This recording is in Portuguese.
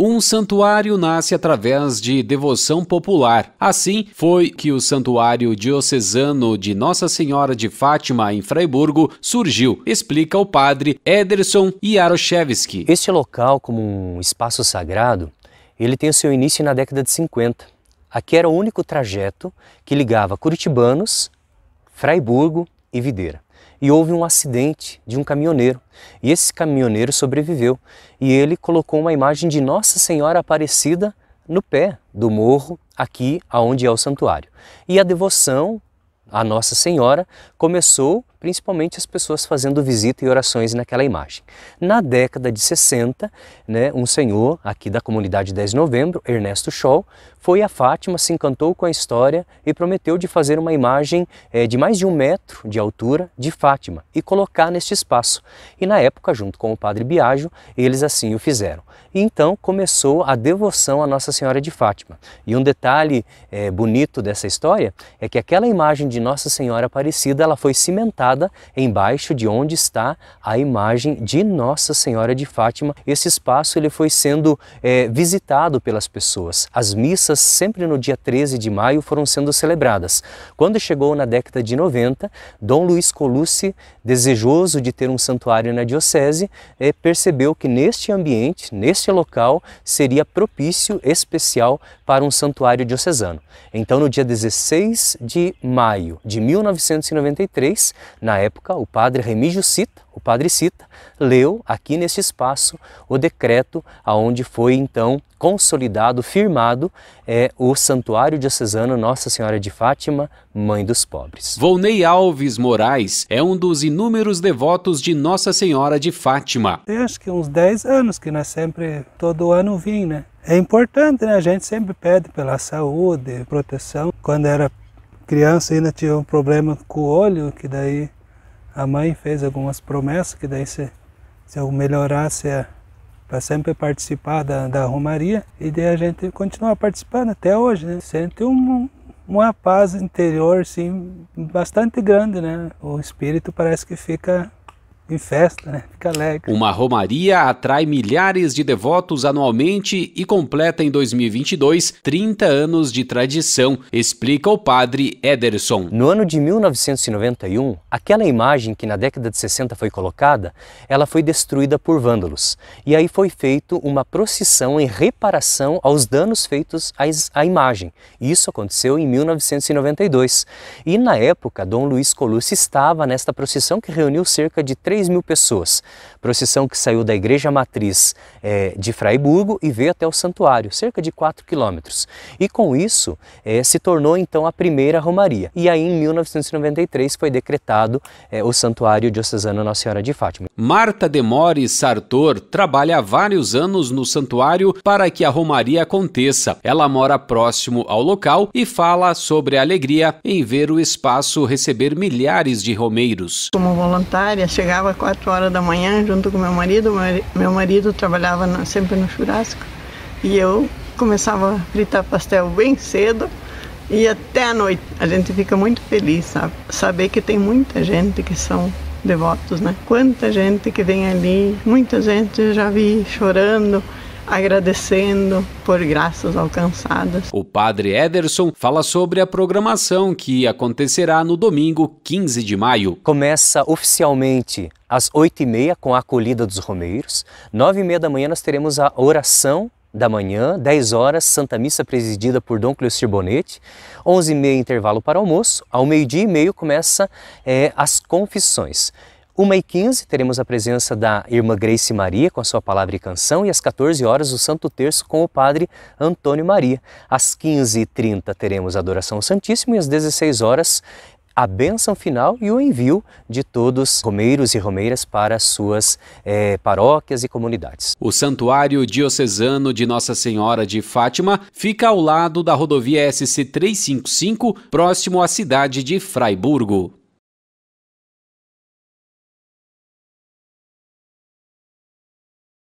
Um santuário nasce através de devoção popular. Assim foi que o Santuário Diocesano de Nossa Senhora de Fátima, em Freiburgo, surgiu, explica o padre Ederson Jaroszewski. Este local, como um espaço sagrado, ele tem o seu início na década de 50. Aqui era o único trajeto que ligava curitibanos, Freiburgo e Videira e houve um acidente de um caminhoneiro. E esse caminhoneiro sobreviveu e ele colocou uma imagem de Nossa Senhora Aparecida no pé do morro, aqui aonde é o santuário. E a devoção à Nossa Senhora começou principalmente as pessoas fazendo visita e orações naquela imagem. Na década de 60, né, um senhor aqui da comunidade 10 de novembro, Ernesto Scholl, foi a Fátima, se encantou com a história e prometeu de fazer uma imagem é, de mais de um metro de altura de Fátima e colocar neste espaço. E na época, junto com o padre Biagio, eles assim o fizeram. E então começou a devoção à Nossa Senhora de Fátima. E um detalhe é, bonito dessa história é que aquela imagem de Nossa Senhora Aparecida ela foi cimentada colocada embaixo de onde está a imagem de Nossa Senhora de Fátima. Esse espaço ele foi sendo é, visitado pelas pessoas. As missas sempre no dia 13 de maio foram sendo celebradas. Quando chegou na década de 90, Dom Luiz Colucci, desejoso de ter um santuário na diocese, é, percebeu que neste ambiente, neste local, seria propício especial para um santuário diocesano. Então, no dia 16 de maio de 1993, na época, o padre Remígio Cita, o padre Cita, leu aqui neste espaço o decreto aonde foi então consolidado, firmado é, o Santuário Diocesano Nossa Senhora de Fátima, Mãe dos Pobres. Volney Alves Moraes é um dos inúmeros devotos de Nossa Senhora de Fátima. acho que uns 10 anos que nós é sempre, todo ano vim, né? É importante, né? A gente sempre pede pela saúde, proteção. Quando era criança ainda tinha um problema com o olho, que daí a mãe fez algumas promessas que daí se, se eu melhorasse é para sempre participar da, da Romaria e daí a gente continua participando até hoje, né? Sente um, uma paz interior assim, bastante grande, né? O espírito parece que fica em festa, né? Fica alegre. Uma romaria atrai milhares de devotos anualmente e completa em 2022 30 anos de tradição, explica o padre Ederson. No ano de 1991, aquela imagem que na década de 60 foi colocada, ela foi destruída por vândalos. E aí foi feito uma procissão em reparação aos danos feitos à imagem. Isso aconteceu em 1992. E na época, Dom Luiz Colucci estava nesta procissão que reuniu cerca de 3 3 mil pessoas. Procissão que saiu da igreja matriz é, de Fraiburgo e veio até o santuário, cerca de 4 quilômetros. E com isso é, se tornou então a primeira Romaria. E aí em 1993 foi decretado é, o Santuário Diocesano Nossa Senhora de Fátima. Marta Demore Sartor trabalha há vários anos no santuário para que a Romaria aconteça. Ela mora próximo ao local e fala sobre a alegria em ver o espaço receber milhares de romeiros. Como voluntária, chegava acordava às quatro horas da manhã junto com meu marido. Meu marido trabalhava na, sempre no churrasco e eu começava a fritar pastel bem cedo e até a noite. A gente fica muito feliz, sabe? Saber que tem muita gente que são devotos, né? Quanta gente que vem ali, muita gente eu já vi chorando agradecendo por graças alcançadas. O padre Ederson fala sobre a programação que acontecerá no domingo 15 de maio. Começa oficialmente às 8h30 com a acolhida dos romeiros. 9h30 da manhã nós teremos a oração da manhã, 10 horas, Santa Missa presidida por Dom Cleocir Bonetti, 11h30 intervalo para almoço, ao meio-dia e meio começa é, as confissões. 1h15 teremos a presença da irmã Grace Maria com a sua palavra e canção e às 14 horas o Santo Terço com o padre Antônio Maria. Às 15h30 teremos a adoração Santíssima e às 16 horas a bênção final e o envio de todos romeiros e romeiras para suas eh, paróquias e comunidades. O Santuário Diocesano de Nossa Senhora de Fátima fica ao lado da rodovia SC 355, próximo à cidade de Fraiburgo.